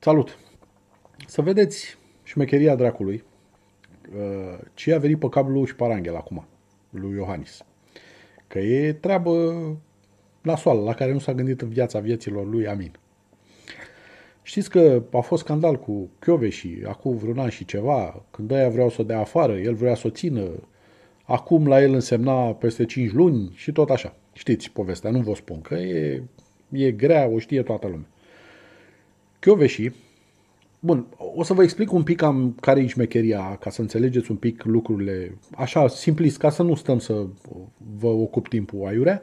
Salut! Să vedeți șmecheria dracului, uh, ce a venit pe cablu și Paranghel acum, lui Iohannis. Că e treabă la soală, la care nu s-a gândit în viața vieților lui Amin. Știți că a fost scandal cu și acum vreun an și ceva, când aia vreau să o dea afară, el vrea să o țină, acum la el însemna peste 5 luni și tot așa. Știți povestea, nu vă spun că e, e grea, o știe toată lumea. Chioveși, Bun, o să vă explic un pic am care e șmecheria, ca să înțelegeți un pic lucrurile, așa, simplist, ca să nu stăm să vă ocup timpul aiurea.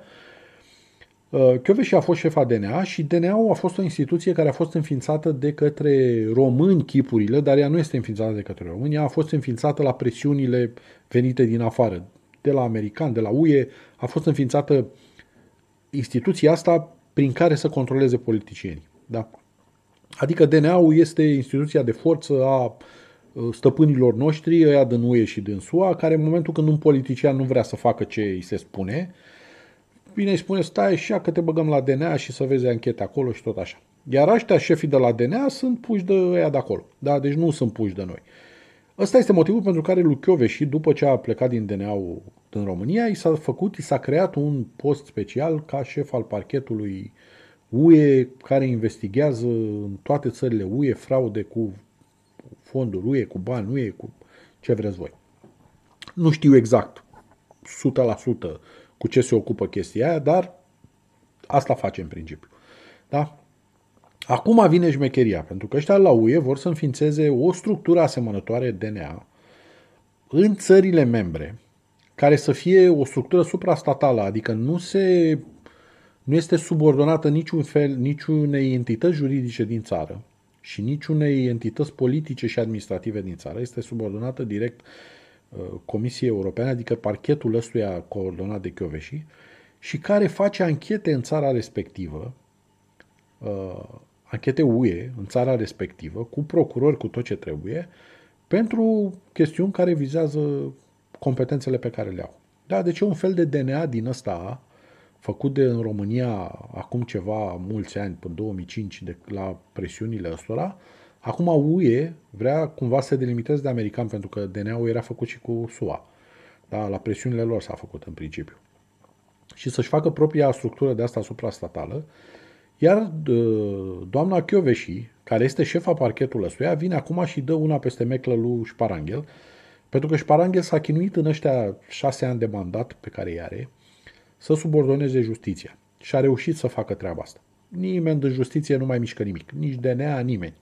Uh, Chioveși a fost șefa DNA și dna a fost o instituție care a fost înființată de către români chipurile, dar ea nu este înființată de către români, ea a fost înființată la presiunile venite din afară, de la american, de la UE, a fost înființată instituția asta prin care să controleze politicienii. Da? Adică DNA-ul este instituția de forță a uh, stăpânilor noștri, ăia din UE și din SUA, care în momentul când un politician nu vrea să facă ce îi se spune, bine îi spune stai și că te băgăm la DNA și să vezi anchete acolo și tot așa. Iar aștia șefii de la DNA, sunt puși de ăia de acolo. Da? Deci nu sunt puși de noi. Ăsta este motivul pentru care Luchiove și după ce a plecat din DNA-ul în România, i s-a făcut, i s-a creat un post special ca șef al parchetului uh, UE care investigează în toate țările UE fraude cu fonduri UE, cu bani UE, cu ce vreți voi. Nu știu exact 100% cu ce se ocupă chestia aia, dar asta face în principiu. Da? Acum vine șmecheria, pentru că ăștia la UE vor să înființeze o structură asemănătoare DNA în țările membre, care să fie o structură suprastatală, adică nu se nu este subordonată niciun fel, niciunei entități juridice din țară și niciunei entități politice și administrative din țară. Este subordonată direct uh, Comisiei Europene, adică parchetul ăstuia coordonat de Chioveși, și care face anchete în țara respectivă, uh, anchete UE în țara respectivă, cu procurori, cu tot ce trebuie, pentru chestiuni care vizează competențele pe care le au. Da, deci e un fel de DNA din ăsta făcut de în România acum ceva mulți ani, până 2005, de, la presiunile ăstora, acum UE vrea cumva să delimiteze de american, pentru că DNA-ul era făcut și cu SUA. Da, la presiunile lor s-a făcut în principiu. Și să-și facă propria structură de asta suprastatală, iar doamna Chioveși, care este șefa parchetului ăstuia, vine acum și dă una peste meclă lui Șparanghel, pentru că Șparanghel s-a chinuit în ăștia șase ani de mandat pe care i are, să subordoneze justiția. Și a reușit să facă treaba asta. Nimeni de justiție nu mai mișcă nimic, nici DNA, nimeni.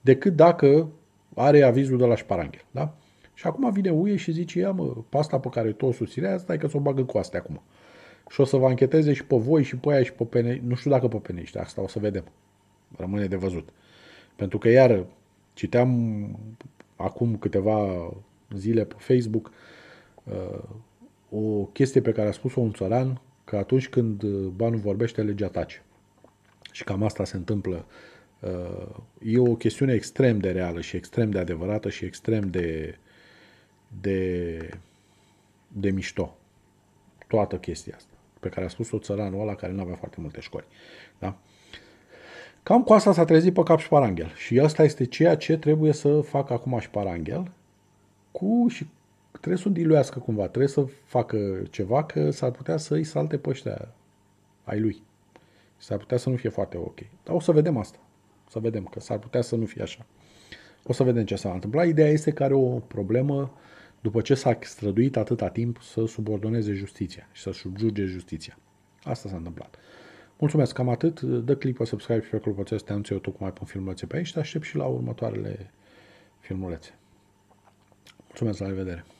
Decât dacă are avizul de la șparanghel, da? Și acum vine uie și zice, ia mă, pasta pe care tot o asta e că să o bagă cu astea acum. Și o să vă încheteze și pe voi și pe aia și pe pene, nu știu dacă pe dar asta o să vedem. Rămâne de văzut. Pentru că iar citeam acum câteva zile pe Facebook uh, o chestie pe care a spus-o un țăran, că atunci când uh, banul vorbește, legea tace. Și cam asta se întâmplă. Uh, e o chestiune extrem de reală și extrem de adevărată și extrem de, de, de mișto. Toată chestia asta pe care a spus-o țăranul ăla care nu avea foarte multe școli. Da? Cam cu asta s-a trezit pe cap și Paranghel. Și asta este ceea ce trebuie să facă acum și Paranghel cu, și trebuie să o cumva, trebuie să facă ceva că s-ar putea să îi salte pe ăștia ai lui. S-ar putea să nu fie foarte ok. Dar o să vedem asta. O să vedem că s-ar putea să nu fie așa. O să vedem ce s-a întâmplat. Ideea este că are o problemă după ce s-a străduit atâta timp să subordoneze justiția și să subjuge justiția. Asta s-a întâmplat. Mulțumesc, cam atât. Dă click pe subscribe și pe clopoțel să te anunț eu tocmai pun filmulețe pe aici. Te aștept și la următoarele filmulețe. Mulțumesc, la revedere!